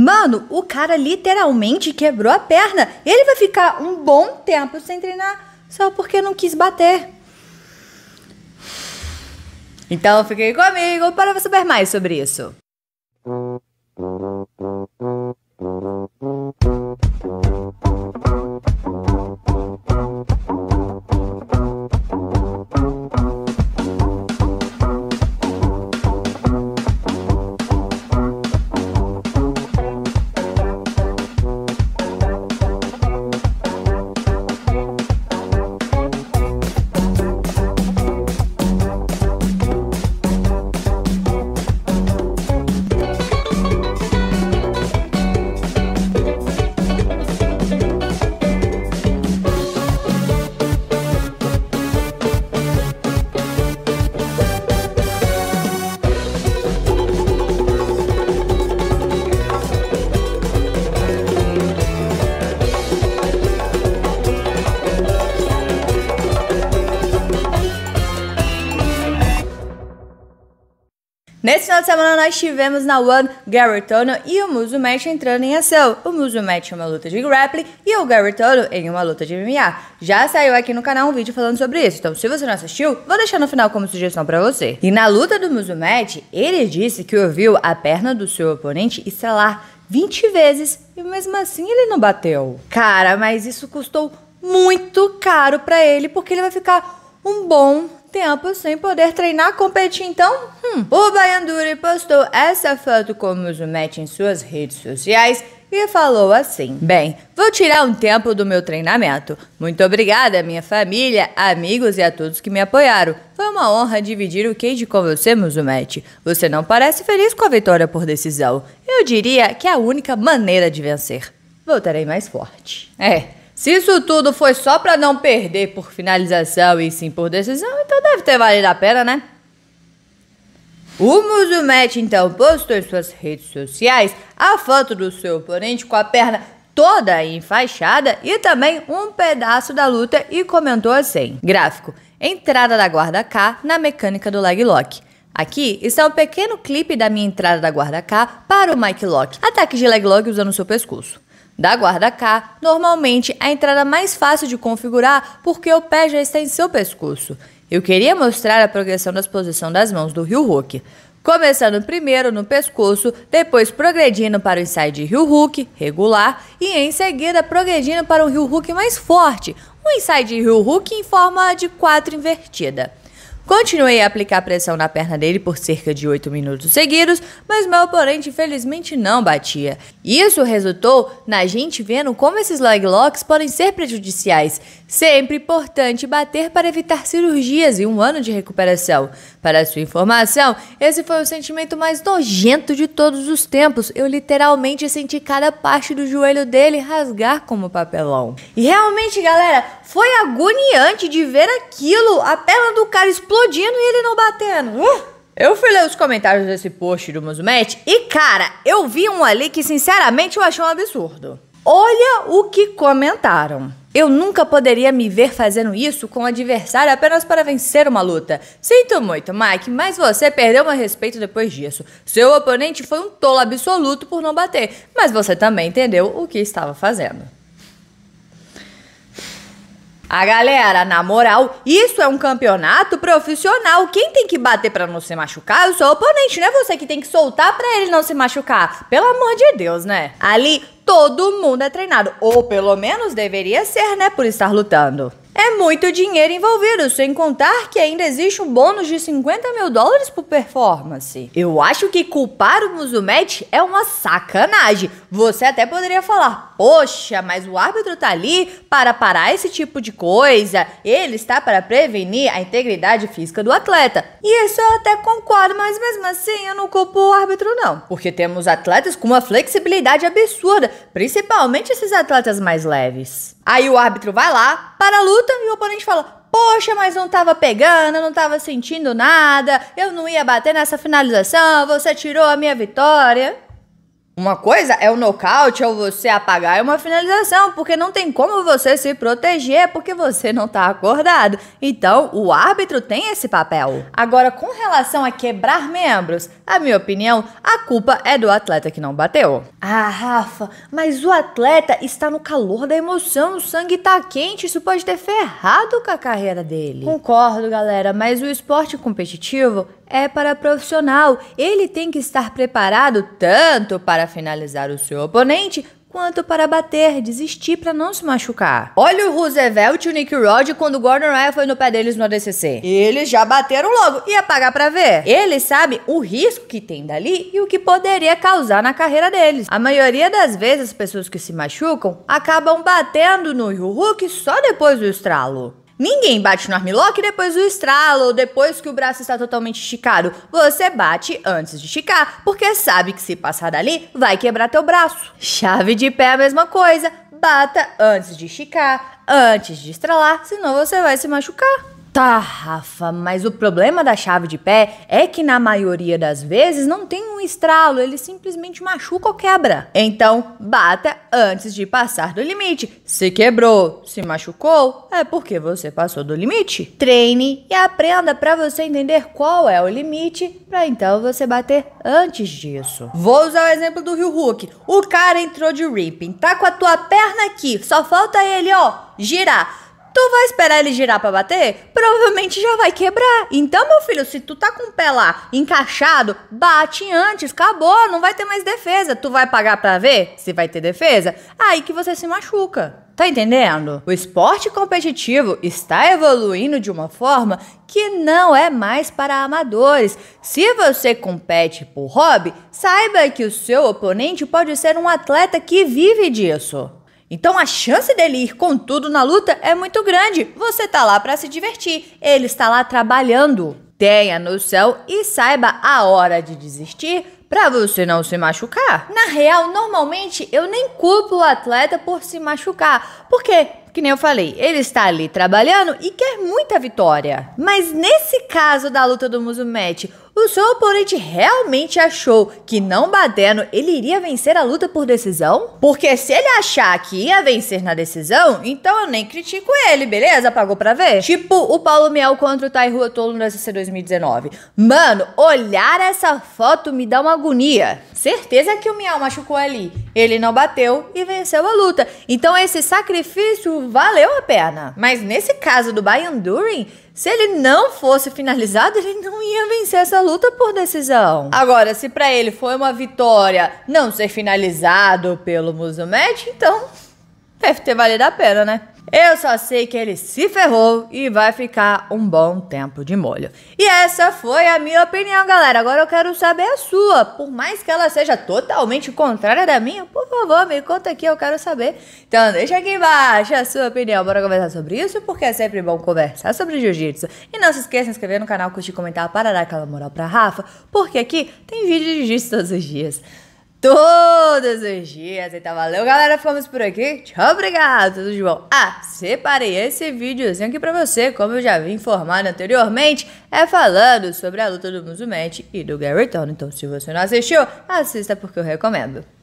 Mano, o cara literalmente quebrou a perna. Ele vai ficar um bom tempo sem treinar só porque não quis bater. Então fiquei comigo para saber mais sobre isso. Nesse final de semana nós tivemos na One Garrett Ono e o Muso Match entrando em ação. O Muso Match em uma luta de grappling e o Garrett Ono em uma luta de MMA. Já saiu aqui no canal um vídeo falando sobre isso, então se você não assistiu, vou deixar no final como sugestão para você. E na luta do Muso Match, ele disse que ouviu a perna do seu oponente estalar 20 vezes e mesmo assim ele não bateu. Cara, mas isso custou muito caro para ele porque ele vai ficar um bom Tempo sem poder treinar, competir então? Hum. O Baianduri postou essa foto com o Musumete em suas redes sociais e falou assim: Bem, vou tirar um tempo do meu treinamento. Muito obrigada, minha família, amigos e a todos que me apoiaram. Foi uma honra dividir o cage com você, Musumete. Você não parece feliz com a vitória por decisão. Eu diria que é a única maneira de vencer. Voltarei mais forte. É, se isso tudo foi só para não perder por finalização e sim por decisão, então deve ter valido a pena, né? O Musumet então postou em suas redes sociais a foto do seu oponente com a perna toda enfaixada e também um pedaço da luta e comentou assim: Gráfico: Entrada da guarda K na mecânica do leg lock. Aqui está um pequeno clipe da minha entrada da guarda K para o Mike Lock, ataque de leg lock usando seu pescoço. Da guarda K, normalmente a entrada mais fácil de configurar porque o pé já está em seu pescoço. Eu queria mostrar a progressão da exposição das mãos do Rio Hook. Começando primeiro no pescoço, depois progredindo para o inside de Rio Hook, regular, e em seguida progredindo para um Rio Hook mais forte, um inside de Rio Hook em forma de quatro invertida. Continuei a aplicar pressão na perna dele por cerca de 8 minutos seguidos, mas meu oponente infelizmente não batia. Isso resultou na gente vendo como esses leg locks podem ser prejudiciais. Sempre importante bater para evitar cirurgias e um ano de recuperação. Para sua informação, esse foi o sentimento mais nojento de todos os tempos. Eu literalmente senti cada parte do joelho dele rasgar como papelão. E realmente, galera, foi agoniante de ver aquilo, a perna do cara explodindo e ele não batendo. Uh! Eu fui ler os comentários desse post do Mazumete e, cara, eu vi um ali que, sinceramente, eu achei um absurdo. Olha o que comentaram. Eu nunca poderia me ver fazendo isso com um adversário apenas para vencer uma luta. Sinto muito, Mike, mas você perdeu meu respeito depois disso. Seu oponente foi um tolo absoluto por não bater, mas você também entendeu o que estava fazendo. A ah, galera, na moral, isso é um campeonato profissional. Quem tem que bater para não se machucar é o seu oponente, não é você que tem que soltar para ele não se machucar. Pelo amor de Deus, né? Ali todo mundo é treinado, ou pelo menos deveria ser, né, por estar lutando. É muito dinheiro envolvido, sem contar que ainda existe um bônus de 50 mil dólares por performance. Eu acho que culpar o Musumeci é uma sacanagem. Você até poderia falar, poxa, mas o árbitro tá ali para parar esse tipo de coisa, ele está para prevenir a integridade física do atleta. E isso eu até concordo, mas mesmo assim eu não culpo o árbitro não. Porque temos atletas com uma flexibilidade absurda, principalmente esses atletas mais leves. Aí o árbitro vai lá, para a luta e o oponente fala: Poxa, mas não tava pegando, não tava sentindo nada, eu não ia bater nessa finalização, você tirou a minha vitória. Uma coisa é o nocaute, é ou você apagar, é uma finalização, porque não tem como você se proteger, porque você não tá acordado. Então, o árbitro tem esse papel. Agora, com relação a quebrar membros, a minha opinião, a culpa é do atleta que não bateu. Ah, Rafa, mas o atleta está no calor da emoção, o sangue tá quente, isso pode ter ferrado com a carreira dele. Concordo, galera, mas o esporte competitivo é para profissional. Ele tem que estar preparado tanto para finalizar o seu oponente quanto para bater, desistir para não se machucar. Olha o Roosevelt e o Nick Rod quando o Gordon Ryan foi no pé deles no ADCC. Eles já bateram logo, ia pagar para ver. Eles sabem o risco que tem dali e o que poderia causar na carreira deles. A maioria das vezes as pessoas que se machucam acabam batendo no Hulk só depois do estralo. Ninguém bate no armlock depois do estralo ou depois que o braço está totalmente esticado. Você bate antes de esticar, porque sabe que se passar dali, vai quebrar teu braço. Chave de pé é a mesma coisa. Bata antes de esticar, antes de estralar, senão você vai se machucar. Tá, Rafa, mas o problema da chave de pé é que na maioria das vezes não tem um estralo, ele simplesmente machuca ou quebra. Então, bata antes de passar do limite. Se quebrou, se machucou, é porque você passou do limite. Treine e aprenda para você entender qual é o limite para então você bater antes disso. Vou usar o exemplo do Rio Hulk. O cara entrou de ripping, tá com a tua perna aqui, só falta ele, ó, girar. Tu vai esperar ele girar para bater? Provavelmente já vai quebrar. Então, meu filho, se tu tá com o pé lá encaixado, bate antes, acabou, não vai ter mais defesa. Tu vai pagar pra ver se vai ter defesa? Aí que você se machuca. Tá entendendo? O esporte competitivo está evoluindo de uma forma que não é mais para amadores. Se você compete por hobby, saiba que o seu oponente pode ser um atleta que vive disso. Então a chance dele ir com tudo na luta é muito grande. Você tá lá para se divertir, ele está lá trabalhando. Tenha noção e saiba a hora de desistir para você não se machucar. Na real, normalmente eu nem culpo o atleta por se machucar, porque que nem eu falei, ele está ali trabalhando e quer muita vitória. Mas nesse caso da luta do Musumete, o seu oponente realmente achou que não batendo ele iria vencer a luta por decisão? Porque se ele achar que ia vencer na decisão, então eu nem critico ele, beleza? Pagou pra ver? Tipo o Paulo Miel contra o Tai Rua Tolo no SC 2019. Mano, olhar essa foto me dá uma agonia. Certeza que o Miau machucou ali. Ele não bateu e venceu a luta. Então esse sacrifício valeu a pena. Mas nesse caso do Bayern Durin, se ele não fosse finalizado, ele não ia vencer essa luta por decisão. Agora, se para ele foi uma vitória não ser finalizado pelo Musumet, então deve ter valido a pena, né? Eu só sei que ele se ferrou e vai ficar um bom tempo de molho. E essa foi a minha opinião, galera. Agora eu quero saber a sua. Por mais que ela seja totalmente contrária da minha, por favor, me conta aqui, eu quero saber. Então deixa aqui embaixo a sua opinião. Bora conversar sobre isso, porque é sempre bom conversar sobre jiu-jitsu. E não se esqueça de se inscrever no canal, curtir, comentar para dar aquela moral pra Rafa, porque aqui tem vídeo de jiu-jitsu todos os dias todos os dias. Então valeu, galera. Ficamos por aqui. Tchau, obrigado. Tudo de bom. Ah, separei esse videozinho aqui pra você, como eu já vi informado anteriormente, é falando sobre a luta do Musumete e do Gary Então se você não assistiu, assista porque eu recomendo.